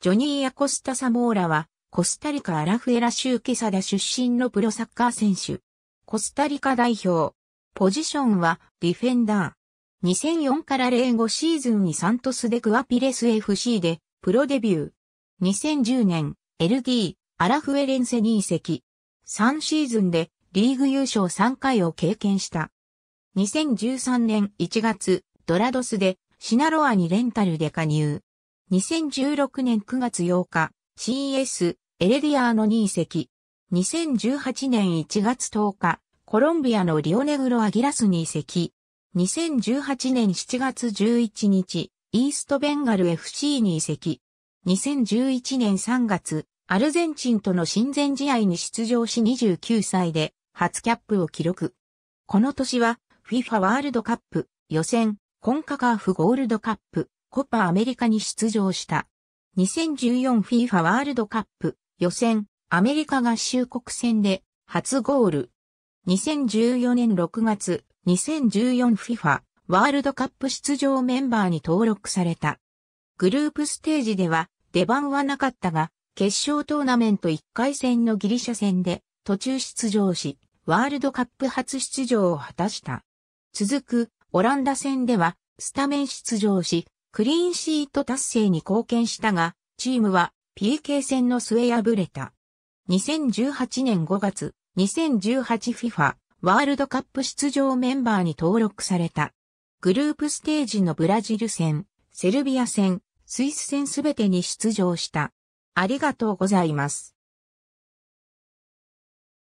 ジョニー・アコスタ・サモーラは、コスタリカ・アラフエラ州ケサダ出身のプロサッカー選手。コスタリカ代表。ポジションは、ディフェンダー。2004から05シーズンにサントス・デ・クアピレス FC で、プロデビュー。2010年、LD、アラフエレンセに移籍。3シーズンで、リーグ優勝3回を経験した。2013年1月、ドラドスで、シナロアにレンタルで加入。2016年9月8日、CS、エレディアーノ2席。2018年1月10日、コロンビアのリオネグロアギラスに移籍。2018年7月11日、イーストベンガル FC に移籍。2011年3月、アルゼンチンとの親善試合に出場し29歳で初キャップを記録。この年は FIFA ワールドカップ予選、コンカカーフゴールドカップコパアメリカに出場した。2014 FIFA ワールドカップ予選アメリカ合衆国戦で初ゴール。2014年6月 2014FIFA ワールドカップ出場メンバーに登録された。グループステージでは出番はなかったが、決勝トーナメント1回戦のギリシャ戦で途中出場し、ワールドカップ初出場を果たした。続くオランダ戦ではスタメン出場し、クリーンシート達成に貢献したが、チームは PK 戦の末敗れた。2018年5月、2018FIFA ワールドカップ出場メンバーに登録された。グループステージのブラジル戦、セルビア戦、スイス戦すべてに出場した。ありがとうございます。